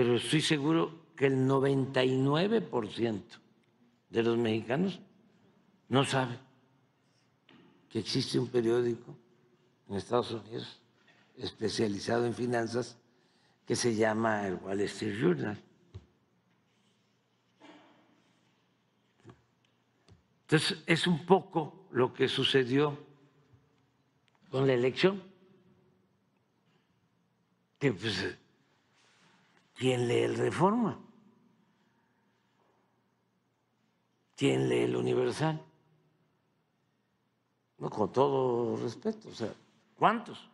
pero estoy seguro que el 99% de los mexicanos no sabe que existe un periódico en Estados Unidos especializado en finanzas que se llama el Wall Street Journal. Entonces, es un poco lo que sucedió con la elección, que pues, ¿Quién lee el Reforma, ¿quién lee el Universal. No, con todo respeto, o sea, ¿cuántos?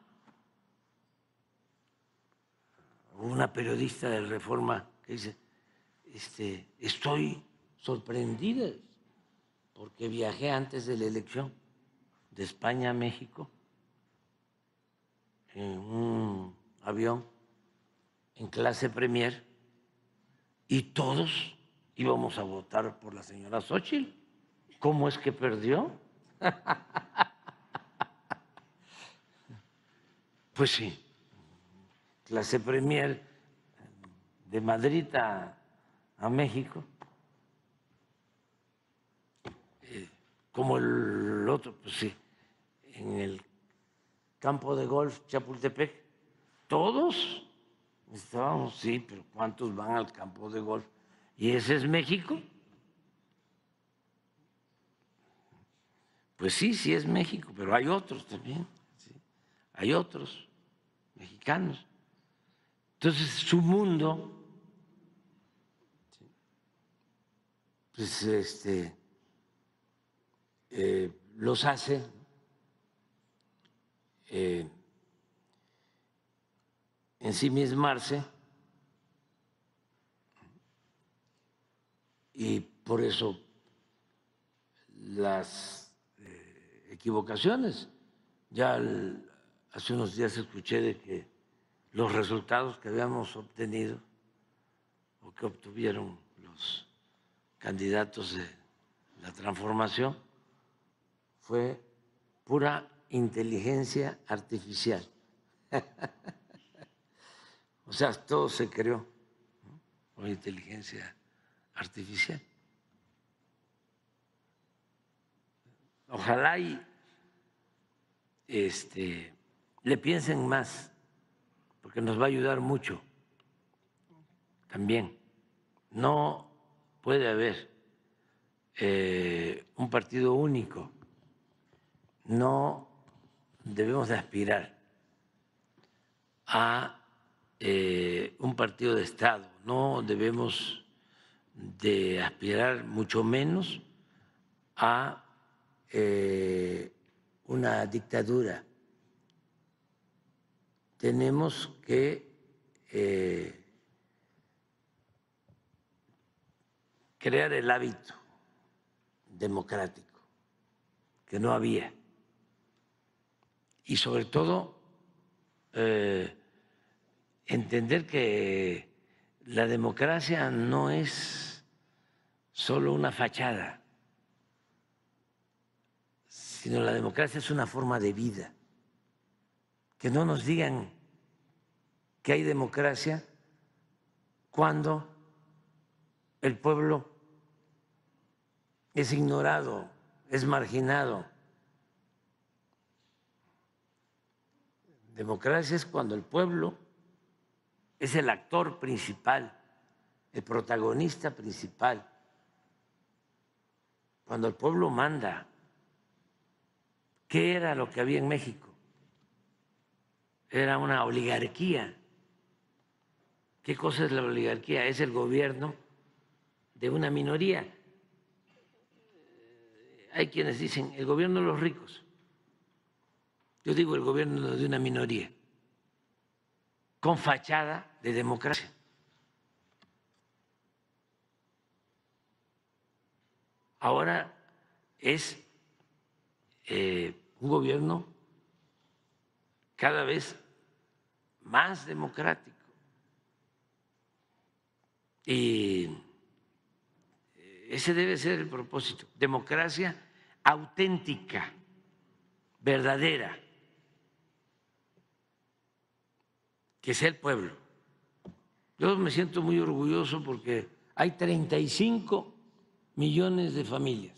Una periodista de Reforma que dice, este, estoy sorprendida porque viajé antes de la elección de España a México en un avión en clase premier y todos íbamos a votar por la señora Xochitl. ¿Cómo es que perdió? pues sí, clase premier de Madrid a, México, eh, como el otro, pues sí, en el campo de golf Chapultepec, todos Estábamos, pues, sí, pero ¿cuántos van al campo de golf? ¿Y ese es México? Pues sí, sí es México, pero hay otros también. Hay otros mexicanos. Entonces, su mundo, pues este, eh, los hace eh, en sí ensimismarse y por eso las eh, equivocaciones. Ya hace unos días escuché de que los resultados que habíamos obtenido o que obtuvieron los candidatos de la transformación fue pura inteligencia artificial. O sea, todo se creó por inteligencia artificial. Ojalá y este, le piensen más, porque nos va a ayudar mucho también. No puede haber eh, un partido único. No debemos de aspirar a eh, un partido de Estado, no debemos de aspirar mucho menos a eh, una dictadura. Tenemos que eh, crear el hábito democrático que no había y sobre todo entender que la democracia no es solo una fachada, sino la democracia es una forma de vida. Que no nos digan que hay democracia cuando el pueblo es ignorado, es marginado. Democracia es cuando el pueblo es el actor principal, el protagonista principal. Cuando el pueblo manda, ¿qué era lo que había en México? Era una oligarquía. ¿Qué cosa es la oligarquía? Es el gobierno de una minoría. Hay quienes dicen el gobierno de los ricos. Yo digo el gobierno de una minoría con fachada de democracia. Ahora es eh, un gobierno cada vez más democrático y eh, ese debe ser el propósito, democracia auténtica, verdadera. que sea el pueblo. Yo me siento muy orgulloso porque hay 35 millones de familias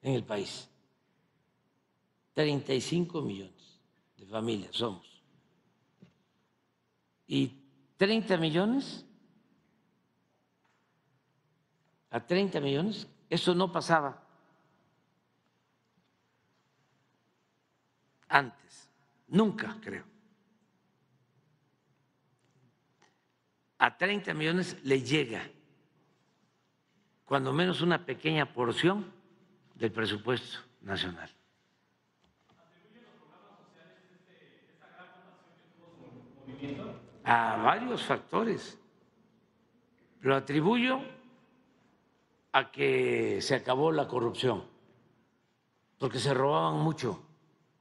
en el país. 35 millones de familias somos. Y 30 millones, a 30 millones, eso no pasaba antes, nunca creo. a 30 millones le llega cuando menos una pequeña porción del presupuesto nacional. A varios factores. Lo atribuyo a que se acabó la corrupción, porque se robaban mucho,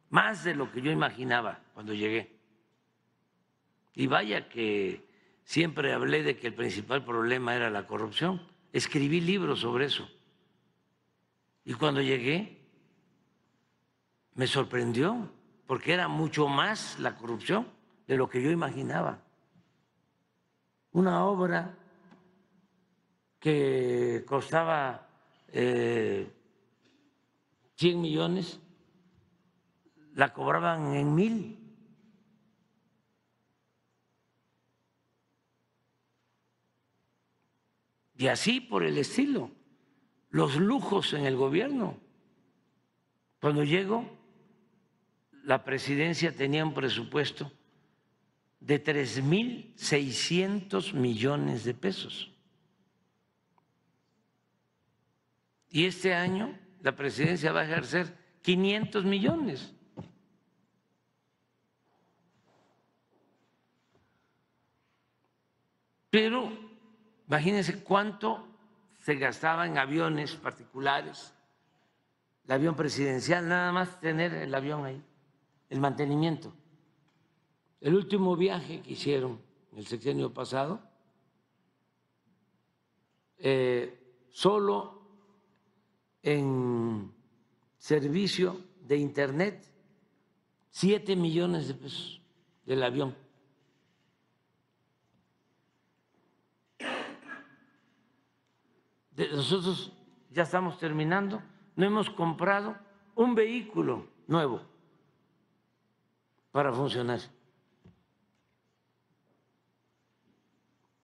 más de lo que yo imaginaba cuando llegué. Y vaya que Siempre hablé de que el principal problema era la corrupción. Escribí libros sobre eso. Y cuando llegué, me sorprendió, porque era mucho más la corrupción de lo que yo imaginaba. Una obra que costaba 100 eh, millones, la cobraban en mil. Y así por el estilo. Los lujos en el gobierno. Cuando llego, la presidencia tenía un presupuesto de 3.600 millones de pesos. Y este año la presidencia va a ejercer 500 millones. Pero Imagínense cuánto se gastaba en aviones particulares, el avión presidencial, nada más tener el avión ahí, el mantenimiento. El último viaje que hicieron en el sexenio pasado, eh, solo en servicio de Internet, 7 millones de pesos del avión nosotros ya estamos terminando, no hemos comprado un vehículo nuevo para funcionar.